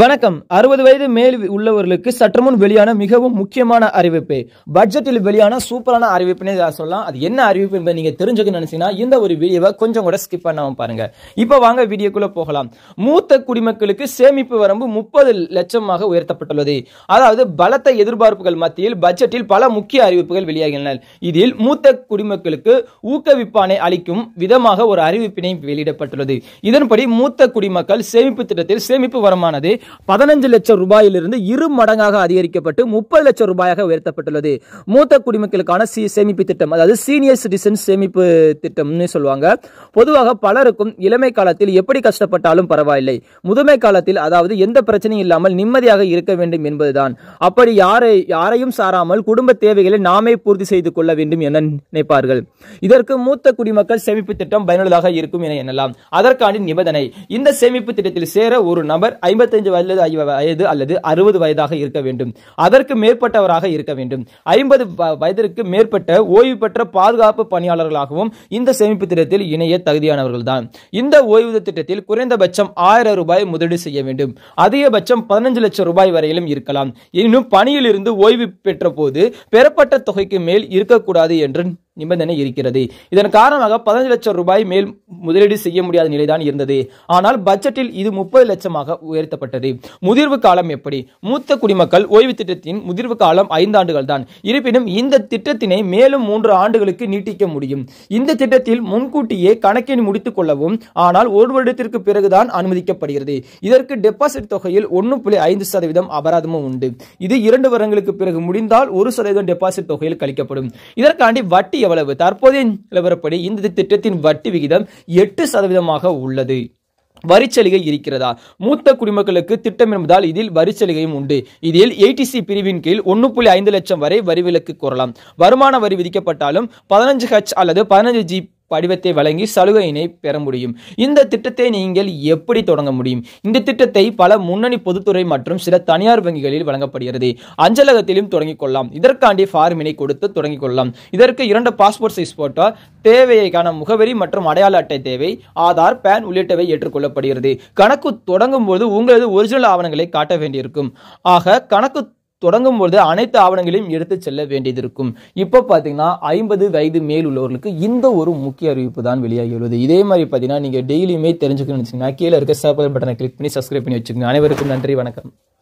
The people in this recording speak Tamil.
வணக்கம் அறுபது வயது மேல் உள்ளவர்களுக்கு சற்று முன் வெளியான மிகவும் முக்கியமான அறிவிப்பு பட்ஜெட்டில் வெளியான சூப்பரான அறிவிப்புனே சொல்லலாம் அது என்ன அறிவிப்பு என்பதை நீங்க தெரிஞ்சுக்கணும்னு நினைச்சீங்கன்னா இந்த ஒரு வீடியோவை கொஞ்சம் கூட ஸ்கிப் பண்ணாம பாருங்க இப்போ வாங்க வீடியோக்குள்ள போகலாம் மூத்த குடிமக்களுக்கு சேமிப்பு வரம்பு முப்பது லட்சமாக உயர்த்தப்பட்டுள்ளது அதாவது பலத்த எதிர்பார்ப்புகள் மத்தியில் பட்ஜெட்டில் பல முக்கிய அறிவிப்புகள் வெளியாகின இதில் மூத்த குடிமக்களுக்கு ஊக்கவிப்பானை அளிக்கும் விதமாக ஒரு அறிவிப்பினை வெளியிடப்பட்டுள்ளது இதன்படி மூத்த குடிமக்கள் சேமிப்பு திட்டத்தில் சேமிப்பு வரமானது பதினஞ்சு லட்சம் ரூபாயிலிருந்து இரு மடங்காக அதிகரிக்கப்பட்டு முப்பது லட்சம் ரூபாயாக உயர்த்தப்பட்டுள்ளது மூத்த குடிமக்களுக்கான சி சேமிப்பு திட்டம் அதாவது சீனியர் சிட்டிசன் சேமிப்பு திட்டம்னு சொல்லுவாங்க பொதுவாக பலருக்கும் இளமை காலத்தில் எப்படி கஷ்டப்பட்டாலும் பரவாயில்லை முதுமை காலத்தில் அதாவது எந்த பிரச்சனையும் இல்லாமல் நிம்மதியாக இருக்க வேண்டும் என்பதுதான் அப்படி யாரை யாரையும் சாராமல் குடும்ப தேவைகளை நாமே பூர்த்தி செய்து கொள்ள வேண்டும் என நினைப்பார்கள் இதற்கு மூத்த குடிமக்கள் சேமிப்பு திட்டம் பயனுள்ளதாக இருக்கும் என எண்ணலாம் அதற்கான நிபந்தனை இந்த சேமிப்பு திட்டத்தில் சேர ஒரு நபர் ஐம்பத்தி பதினஞ்சு வயது வயது அல்லது அறுபது வயதாக இருக்க வேண்டும் அதற்கு மேற்பட்டவராக இருக்க வேண்டும் ஐம்பது வயதிற்கு மேற்பட்ட ஓய்வு பெற்ற பாதுகாப்பு பணியாளர்களாகவும் இந்த சேமிப்பு திட்டத்தில் இணைய தகுதியானவர்கள் தான் இந்த ஓய்வூதிய திட்டத்தில் குறைந்தபட்சம் ஆயிரம் ரூபாய் முதலீடு செய்ய வேண்டும் அதிகபட்சம் பதினஞ்சு லட்சம் ரூபாய் வரையிலும் இருக்கலாம் பணியில் இருந்து ஓய்வு பெற்ற போது பெறப்பட்ட தொகைக்கு மேல் இருக்கக்கூடாது என்று நிபந்தனை இருக்கிறது இதன் காரணமாக பதினஞ்சு லட்சம் ரூபாய் மேல் முதலீடு செய்ய முடியாத நிலைதான் இருந்தது ஆனால் பட்ஜெட்டில் இது முப்பது லட்சமாக உயர்த்தப்பட்டது முதிர்வு காலம் எப்படி மூத்த குடிமக்கள் ஓய்வு திட்டத்தின் முதிர்வு காலம் ஐந்தாண்டுகள் தான் இருப்பினும் இந்த திட்டத்தினை மேலும் மூன்று ஆண்டுகளுக்கு நீட்டிக்க முடியும் இந்த திட்டத்தில் முன்கூட்டியே கணக்கின் முடித்துக் கொள்ளவும் ஆனால் ஒரு வருடத்திற்கு பிறகுதான் அனுமதிக்கப்படுகிறது இதற்கு டெபாசிட் தொகையில் ஒன்று புள்ளி ஐந்து சதவீதம் அபராதமும் உண்டு இது இரண்டு வருடங்களுக்கு பிறகு முடிந்தால் ஒரு சதவீதம் டெபாசிட் தொகையில் கழிக்கப்படும் இதற்காண்டி வட்டி எவ்வளவு தற்போதைய நிலவரப்படி இந்த திட்டத்தின் வட்டி விகிதம் எட்டு சதவீதமாக உள்ளது வரிச்சலுகை இருக்கிறதா மூத்த குடிமக்களுக்கு திட்டம் என்பதால் இதில் வரிச்சலுகையும் உண்டு இதில் ஏடிசி பிரிவின் கீழ் ஒன்று புள்ளி ஐந்து லட்சம் வரை வரி விலக்கு கூறலாம் வருமான வரி விதிக்கப்பட்டாலும் பதினஞ்சு ஹச் அல்லது பதினஞ்சு ஜி படிவத்தை வழங்கி சலுகையினை பெற முடியும் இந்த திட்டத்தை நீங்கள் எப்படி தொடங்க முடியும் இந்த திட்டத்தை பல முன்னணி பொதுத்துறை மற்றும் சில தனியார் வங்கிகளில் வழங்கப்படுகிறது அஞ்சலகத்திலும் தொடங்கிக் கொள்ளலாம் இதற்காண்டி ஃபார்மினை கொடுத்து தொடங்கிக் கொள்ளலாம் இதற்கு இரண்டு பாஸ்போர்ட் சைஸ் போட்டோ தேவையைக்கான முகவரி மற்றும் அடையாள அட்டை தேவை ஆதார் பேன் உள்ளிட்டவை ஏற்றுக்கொள்ளப்படுகிறது கணக்கு தொடங்கும் போது உங்களது ஒரிஜினல் ஆவணங்களை காட்ட வேண்டியிருக்கும் ஆக கணக்கு தொடங்கும் பொழுது அனைத்து ஆவணங்களையும் எடுத்து செல்ல வேண்டியது இருக்கும் இப்போ பார்த்தீங்கன்னா ஐம்பது வயது மேல் உள்ளவர்களுக்கு இந்த ஒரு முக்கிய அறிவிப்பு தான் வெளியாகியுள்ளது இதே மாதிரி பார்த்தீங்கன்னா நீங்கள் டெய்லியுமே தெரிஞ்சுக்கணும்னு நினச்சிங்கன்னா கீழே இருக்க சர்பல் பட்டனை கிளிக் பண்ணி சப்ஸ்கிரைப் பண்ணி வச்சுக்கோங்க அனைவருக்கும் நன்றி வணக்கம்